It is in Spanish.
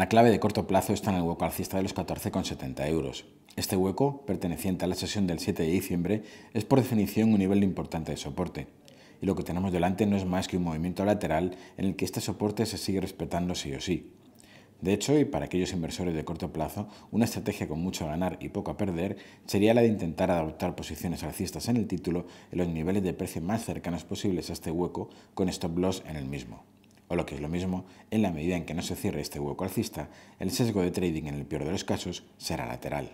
La clave de corto plazo está en el hueco alcista de los 14,70 euros. Este hueco, perteneciente a la sesión del 7 de diciembre, es por definición un nivel importante de soporte, y lo que tenemos delante no es más que un movimiento lateral en el que este soporte se sigue respetando sí o sí. De hecho, y para aquellos inversores de corto plazo, una estrategia con mucho a ganar y poco a perder sería la de intentar adoptar posiciones alcistas en el título en los niveles de precio más cercanos posibles a este hueco con stop loss en el mismo o lo que es lo mismo, en la medida en que no se cierre este hueco alcista, el sesgo de trading en el peor de los casos será lateral.